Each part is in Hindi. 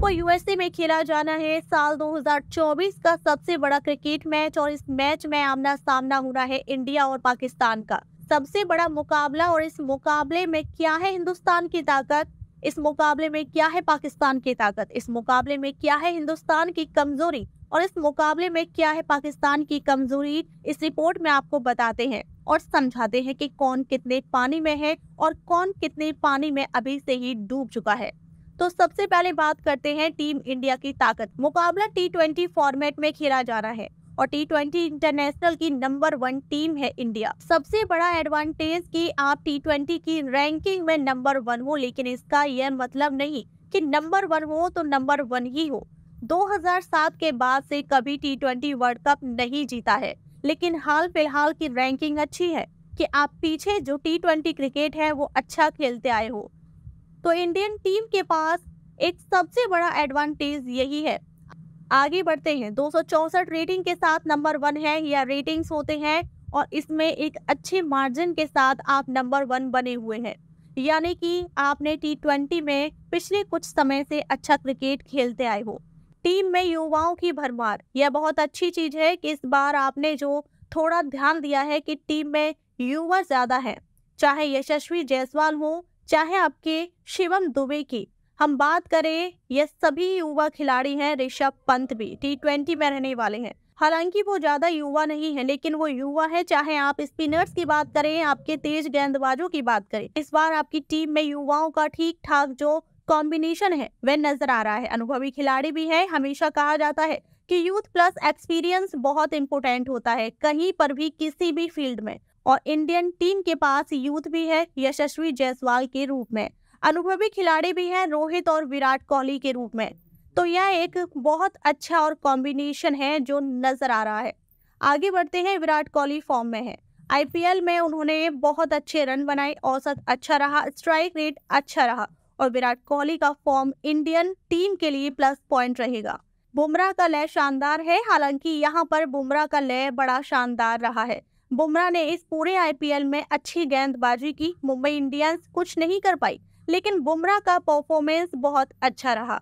को यूएसए में खेला जाना है साल 2024 का सबसे बड़ा क्रिकेट मैच और इस मैच में आमना सामना होना है इंडिया और पाकिस्तान का सबसे बड़ा मुकाबला और इस मुकाबले में क्या है हिंदुस्तान की ताकत इस मुकाबले में क्या है पाकिस्तान की ताकत इस मुकाबले में क्या है हिंदुस्तान की कमजोरी और इस मुकाबले में क्या है पाकिस्तान की कमजोरी इस रिपोर्ट में आपको बताते हैं और समझाते हैं कि कौन कितने पानी में है और कौन कितने पानी में अभी से ही डूब चुका है तो सबसे पहले बात करते हैं टीम इंडिया की ताकत मुकाबला टी ट्वेंटी फॉर्मेट में खेला जा रहा है और टी ट्वेंटी इंटरनेशनल की नंबर वन टीम है इंडिया सबसे बड़ा एडवांटेज कि आप टी ट्वेंटी की रैंकिंग में नंबर वन हो लेकिन इसका यह मतलब नहीं कि नंबर वन हो तो नंबर वन ही हो 2007 के बाद से कभी टी ट्वेंटी वर्ल्ड कप नहीं जीता है लेकिन हाल फिलहाल की रैंकिंग अच्छी है कि आप पीछे जो टी ट्वेंटी क्रिकेट है वो अच्छा खेलते आए हो तो इंडियन टीम के पास एक सबसे बड़ा एडवांटेज यही है आगे बढ़ते हैं दो रेटिंग के साथ नंबर वन है या रेटिंग्स होते हैं और इसमें एक अच्छे मार्जिन के साथ आप नंबर वन बने हुए हैं यानी कि आपने टी ट्वेंटी में पिछले कुछ समय से अच्छा क्रिकेट खेलते आए हो टीम में युवाओं की भरमार यह बहुत अच्छी चीज है कि इस बार आपने जो थोड़ा ध्यान दिया है कि टीम में युवा ज्यादा है चाहे यशस्वी जायसवाल हो चाहे आपके शिवम दुबे की हम बात करें ये सभी युवा खिलाड़ी हैं ऋषभ पंत भी टी ट्वेंटी में रहने वाले हैं हालांकि वो ज़्यादा युवा नहीं है लेकिन वो युवा है चाहे आप स्पिनर्स की बात करें आपके तेज गेंदबाजों की बात करें इस बार आपकी टीम में युवाओं का ठीक ठाक जो कॉम्बिनेशन है वह नजर आ रहा है अनुभवी खिलाड़ी भी है हमेशा कहा जाता है कि यूथ प्लस एक्सपीरियंस बहुत इंपोर्टेंट होता है कहीं पर भी किसी भी फील्ड में और इंडियन टीम के पास यूथ भी है यशस्वी जायसवाल के रूप में अनुभवी खिलाड़ी भी हैं रोहित और विराट कोहली के रूप में तो यह एक बहुत अच्छा और कॉम्बिनेशन है जो नज़र आ रहा है आगे बढ़ते हैं विराट कोहली फॉर्म में है आईपीएल में उन्होंने बहुत अच्छे रन बनाए औसत अच्छा रहा स्ट्राइक रेट अच्छा रहा और विराट कोहली का फॉर्म इंडियन टीम के लिए प्लस पॉइंट रहेगा बुमराह का लय शानदार है हालांकि यहाँ पर बुमराह का लय बड़ा शानदार रहा है बुमराह ने इस पूरे आईपीएल में अच्छी गेंदबाजी की मुंबई इंडियंस कुछ नहीं कर पाई लेकिन बुमराह का परफॉर्मेंस बहुत अच्छा रहा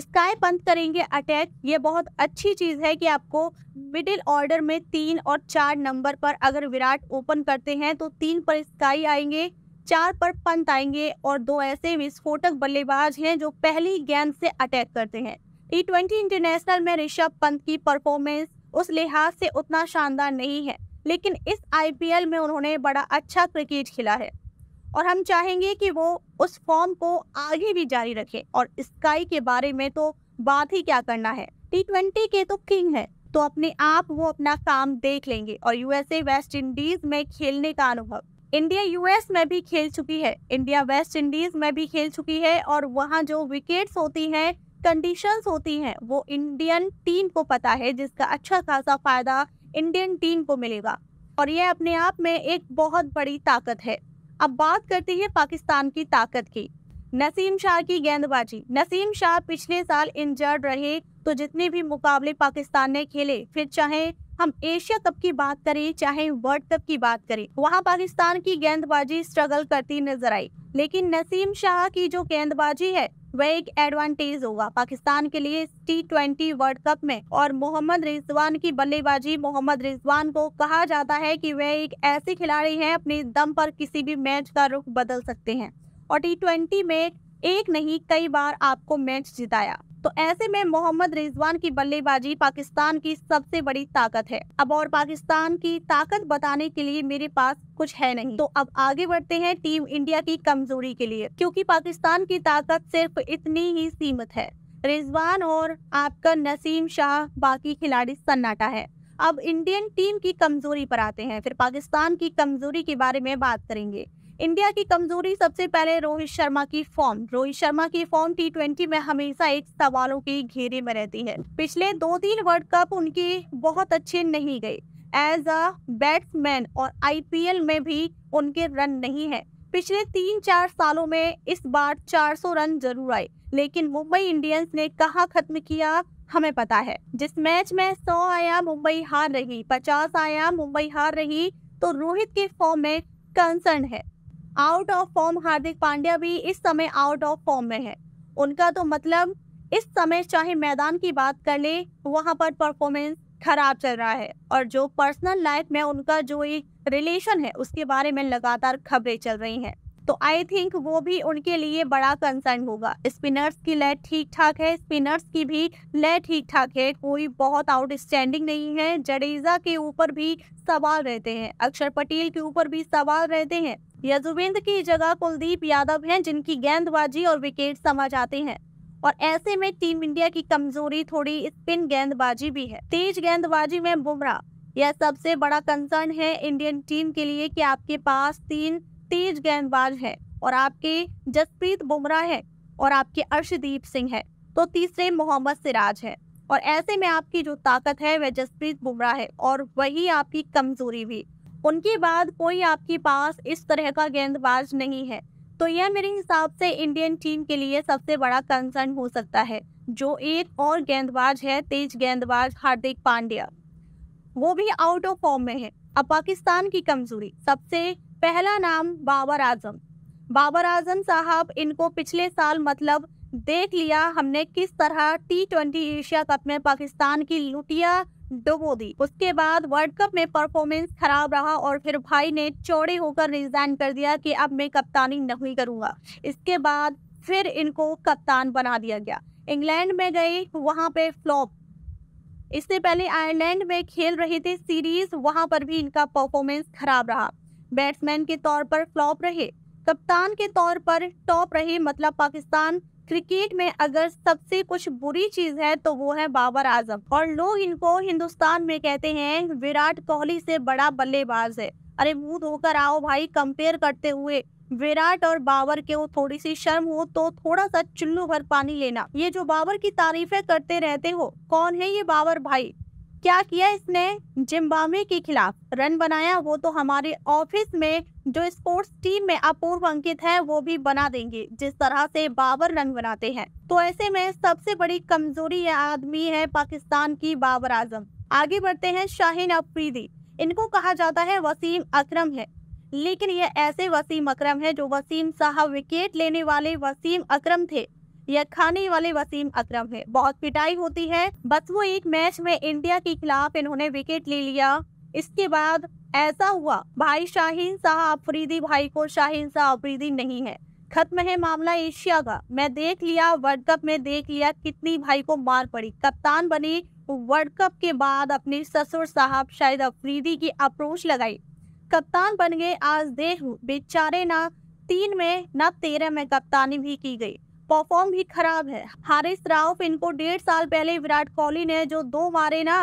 स्काई पंत करेंगे अटैक ये बहुत अच्छी चीज़ है कि आपको मिडिल ऑर्डर में तीन और चार नंबर पर अगर विराट ओपन करते हैं तो तीन पर स्काई आएंगे चार पर पंत आएंगे और दो ऐसे विस्फोटक बल्लेबाज हैं जो पहली गेंद से अटैक करते हैं टी ट्वेंटी इंटरनेशनल में ऋषभ पंत की परफॉर्मेंस उस लिहाज से उतना शानदार नहीं है लेकिन इस आईपीएल में उन्होंने बड़ा अच्छा क्रिकेट खेला है और हम चाहेंगे कि वो उस फॉर्म को आगे भी जारी रखे और स्काई के बारे में तो बात ही क्या करना है टी ट्वेंटी के तो किंग है तो अपने आप वो अपना काम देख लेंगे और यूएसए वेस्ट इंडीज में खेलने का अनुभव इंडिया यूएस में भी खेल चुकी है इंडिया वेस्ट इंडीज में भी खेल चुकी है और वहाँ जो विकेट्स होती हैं कंडीशंस होती हैं वो इंडियन टीम को पता है जिसका अच्छा खासा फायदा इंडियन टीम को मिलेगा और यह अपने आप में एक बहुत बड़ी ताकत है अब बात करते हैं पाकिस्तान की ताकत की नसीम शाह की गेंदबाजी नसीम शाह पिछले साल इंजर्ड रहे तो जितने भी मुकाबले पाकिस्तान ने खेले फिर चाहे हम एशिया कप की बात करें चाहे वर्ल्ड कप की बात करें वहां पाकिस्तान की गेंदबाजी स्ट्रगल करती नजर आई लेकिन नसीम शाह की जो गेंदबाजी है वह एक एडवांटेज होगा पाकिस्तान के लिए टी ट्वेंटी वर्ल्ड कप में और मोहम्मद रिजवान की बल्लेबाजी मोहम्मद रिजवान को कहा जाता है कि वह एक ऐसे खिलाड़ी हैं अपने दम पर किसी भी मैच का रुख बदल सकते हैं और टी ट्वेंटी में एक नहीं कई बार आपको मैच जिताया तो ऐसे में मोहम्मद रिजवान की बल्लेबाजी पाकिस्तान की सबसे बड़ी ताकत है अब और पाकिस्तान की ताकत बताने के लिए मेरे पास कुछ है नहीं तो अब आगे बढ़ते हैं टीम इंडिया की कमजोरी के लिए क्योंकि पाकिस्तान की ताकत सिर्फ इतनी ही सीमित है रिजवान और आपका नसीम शाह बाकी खिलाड़ी सन्नाटा है अब इंडियन टीम की कमजोरी पर आते हैं फिर पाकिस्तान की कमजोरी के बारे में बात करेंगे इंडिया की कमजोरी सबसे पहले रोहित शर्मा की फॉर्म रोहित शर्मा की फॉर्म टी ट्वेंटी में हमेशा एक सवालों के घेरे में रहती है पिछले दो तीन वर्ल्ड कप उनके बहुत अच्छे नहीं गए एज अ बैट्समैन और आई में भी उनके रन नहीं है पिछले तीन चार सालों में इस बार 400 रन जरूर आए लेकिन मुंबई इंडियंस ने कहा खत्म किया हमें पता है जिस मैच में 100 आया मुंबई हार रही 50 आया मुंबई हार रही तो रोहित के फॉर्म में कंसर्न है out of form Hardik Pandya भी इस समय आउट ऑफ फॉर्म में है उनका तो मतलब इस समय चाहे मैदान की बात कर ले वहाँ पर परफॉर्मेंस खराब चल रहा है और जो पर्सनल लाइफ में उनका जो एक रिलेशन है उसके बारे में लगातार खबरें चल रही हैं तो आई थिंक वो भी उनके लिए बड़ा कंसर्न होगा स्पिनर्स की लय ठीक ठाक है स्पिनर्स की भी लय ठीक ठाक है कोई बहुत आउटस्टैंडिंग नहीं है जडेजा के ऊपर भी सवाल रहते हैं अक्षर पटेल के ऊपर भी सवाल रहते हैं यजुवेंद्र की जगह कुलदीप यादव हैं जिनकी गेंदबाजी और विकेट समझ आते हैं और ऐसे में टीम इंडिया की कमजोरी थोड़ी स्पिन गेंदबाजी भी है तेज गेंदबाजी में बुमराह यह सबसे बड़ा कंसर्न है इंडियन टीम के लिए कि आपके पास तीन तेज गेंदबाज है और आपके जसप्रीत बुमराह है और आपके अर्शदीप सिंह है तो तीसरे मोहम्मद सिराज है और ऐसे में आपकी जो ताकत है वह जसप्रीत बुमराह है और वही आपकी कमजोरी भी उनके बाद कोई आपके पास इस तरह का गेंदबाज नहीं है तो यह मेरे हिसाब से इंडियन टीम के लिए सबसे बड़ा कंसर्न हो सकता है जो एक और गेंदबाज है तेज गेंदबाज हार्दिक पांड्या वो भी आउट ऑफ फॉर्म में है अब पाकिस्तान की कमजोरी सबसे पहला नाम बाबर आजम बाबर आजम साहब इनको पिछले साल मतलब देख लिया हमने किस तरह टी ट्वेंटी एशिया कप में पाकिस्तान की लुटिया डुबो दी उसके बाद वर्ल्ड कप में परफॉर्मेंस खराब रहा और फिर भाई ने चौड़े होकर रिजाइन कर दिया कि अब मैं कप्तानी नहीं करूंगा इसके बाद फिर इनको कप्तान बना दिया गया इंग्लैंड में गए वहां पे फ्लॉप इससे पहले आयरलैंड में खेल रहे थे सीरीज वहां पर भी इनका परफॉर्मेंस खराब रहा बैट्समैन के तौर पर फ्लॉप रहे कप्तान के तौर पर टॉप रहे मतलब पाकिस्तान क्रिकेट में अगर सबसे कुछ बुरी चीज है तो वो है बाबर आजम और लोग इनको हिंदुस्तान में कहते हैं विराट कोहली से बड़ा बल्लेबाज है अरे मुंह धोकर आओ भाई कंपेयर करते हुए विराट और बाबर के वो थोड़ी सी शर्म हो तो थोड़ा सा चुल्लू भर पानी लेना ये जो बाबर की तारीफें करते रहते हो कौन है ये बाबर भाई क्या किया इसने जिम्बाब्वे के खिलाफ रन बनाया वो तो हमारे ऑफिस में जो स्पोर्ट्स टीम में अपूर्व अंकित है वो भी बना देंगे जिस तरह से बाबर रन बनाते हैं तो ऐसे में सबसे बड़ी कमजोरी आदमी है पाकिस्तान की बाबर आजम आगे बढ़ते हैं शाहीन अफरीदी इनको कहा जाता है वसीम अक्रम है लेकिन ये ऐसे वसीम अक्रम है जो वसीम साहब विकेट लेने वाले वसीम अक्रम थे यह खाने वाले वसीम अकरम है बहुत पिटाई होती है बस वो एक मैच में इंडिया के खिलाफ इन्होंने विकेट ले लिया इसके बाद ऐसा हुआ भाई शाहीन शाह अफरीदी भाई को शाहीन शाह अफरीदी नहीं है खत्म है मामला एशिया का मैं देख लिया वर्ल्ड कप में देख लिया कितनी भाई को मार पड़ी कप्तान बनी वर्ल्ड कप के बाद अपने ससुर साहब शायद अफरीदी की अप्रोच लगाई कप्तान बन गए आज देख बेचारे ना तीन में ना तेरह में कप्तानी भी की गई परफॉर्म भी खराब है हारिस राउफ इनको डेढ़ साल पहले विराट कोहली ने जो दो मारे ना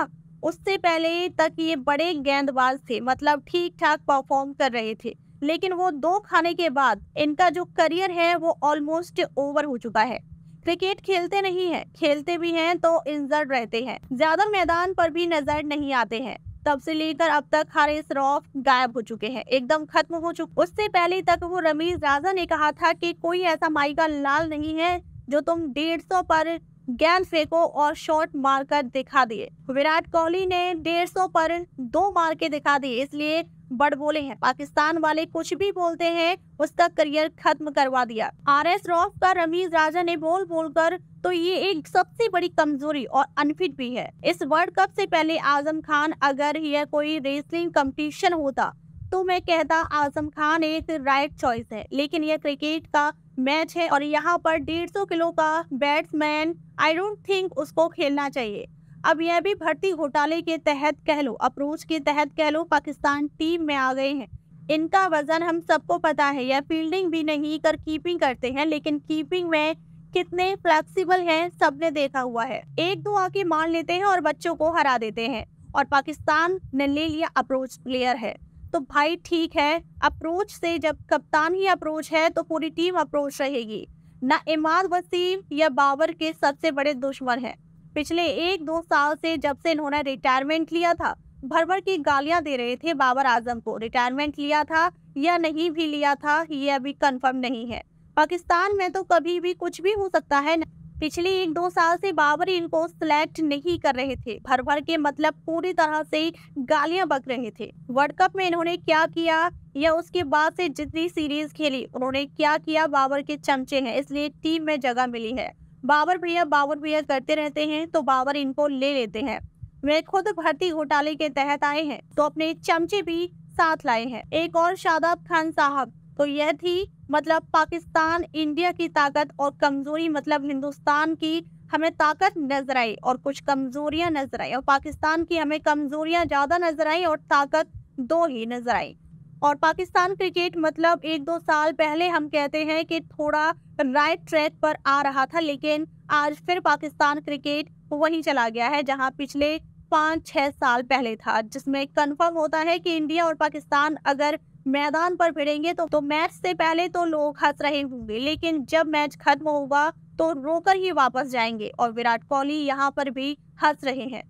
उससे पहले तक ये बड़े गेंदबाज थे मतलब ठीक ठाक परफॉर्म कर रहे थे लेकिन वो दो खाने के बाद इनका जो करियर है वो ऑलमोस्ट ओवर हो चुका है क्रिकेट खेलते नहीं है खेलते भी हैं तो इंजर्ड रहते हैं ज्यादा मैदान पर भी नजर नहीं आते हैं तब से लेकर अब तक हारिस रॉफ गायब हो चुके हैं एकदम खत्म हो चुके उससे पहले तक वो रमीज राजा ने कहा था कि कोई ऐसा माइका लाल नहीं है जो तुम डेढ़ सौ पर गेंद फेंको और शॉट मारकर दिखा दिए विराट कोहली ने डेढ़ सौ पर दो मार के दिखा दिए इसलिए बड़ बोले हैं पाकिस्तान वाले कुछ भी बोलते हैं उसका करियर खत्म करवा दिया आर एस रॉफ का रमीज राजा ने बोल बोलकर तो ये एक सबसे बड़ी कमजोरी और अनफिट भी है इस वर्ल्ड कप से पहले आजम खान अगर यह कोई रेसलिंग कम्पिटिशन होता तो मैं कहता आजम खान एक राइट चॉइस है लेकिन यह क्रिकेट का मैच है और यहाँ पर सौ किलो का बैट्समैन आई डोंट थिंक उसको खेलना चाहिए अब यह भी भर्ती घोटाले के तहत कह लो अप्रोच के तहत कह लो पाकिस्तान टीम में आ गए हैं इनका वजन हम सबको पता है यह फील्डिंग भी नहीं कर कीपिंग करते हैं लेकिन कीपिंग में कितने फ्लेक्सिबल हैं सबने देखा हुआ है एक दो आके मान लेते हैं और बच्चों को हरा देते हैं और पाकिस्तान ने ले लिया अप्रोच प्लेयर है तो भाई ठीक है अप्रोच से जब कप्तान ही अप्रोच है तो पूरी टीम अप्रोच रहेगी ना इमाद वसीम या बाबर के सबसे बड़े दुश्मन है पिछले एक दो साल से जब से इन्होंने रिटायरमेंट लिया था भर भर की गालियां दे रहे थे बाबर आजम को रिटायरमेंट लिया था या नहीं भी लिया था ये अभी कंफर्म नहीं है पाकिस्तान में तो कभी भी कुछ भी हो सकता है पिछले एक दो साल से बाबर इनको सिलेक्ट नहीं कर रहे थे भर भर के मतलब पूरी तरह से गालियां बक रहे थे वर्ल्ड कप में इन्होंने क्या किया या उसके बाद से जितनी सीरीज खेली उन्होंने क्या किया बाबर के चमचे हैं इसलिए टीम में जगह मिली है बाबर भैया बाबर भैया करते रहते हैं तो बाबर इनको ले लेते हैं वे खुद भर्ती घोटाले के तहत आए हैं तो अपने चमचे भी साथ लाए हैं एक और शादाब खान साहब तो यह थी मतलब पाकिस्तान इंडिया की ताकत और कमजोरी मतलब हिंदुस्तान की हमें ताकत नजर आई और कुछ कमजोरियां नजर आई और पाकिस्तान की हमें कमजोरियां ज्यादा नजर आई और ताकत दो ही नजर आई और पाकिस्तान क्रिकेट मतलब एक दो साल पहले हम कहते हैं कि थोड़ा राइट ट्रैक पर आ रहा था लेकिन आज फिर पाकिस्तान क्रिकेट वहीं चला गया है जहां पिछले पाँच छः साल पहले था जिसमें कंफर्म होता है कि इंडिया और पाकिस्तान अगर मैदान पर भिड़ेंगे तो, तो मैच से पहले तो लोग हंस रहे होंगे लेकिन जब मैच खत्म होगा तो रोकर ही वापस जाएंगे और विराट कोहली यहाँ पर भी हंस रहे हैं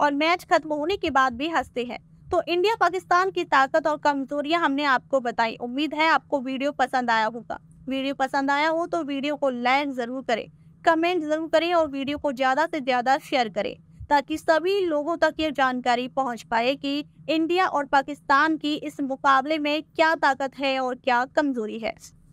और मैच खत्म होने के बाद भी हंसते हैं तो इंडिया पाकिस्तान की ताकत और कमजोरियां हमने आपको बताई उम्मीद है आपको वीडियो पसंद आया होगा वीडियो पसंद आया हो तो वीडियो को लाइक ज़रूर करें कमेंट ज़रूर करें और वीडियो को ज़्यादा से ज़्यादा शेयर करें ताकि सभी लोगों तक ये जानकारी पहुंच पाए कि इंडिया और पाकिस्तान की इस मुकाबले में क्या ताकत है और क्या कमज़ोरी है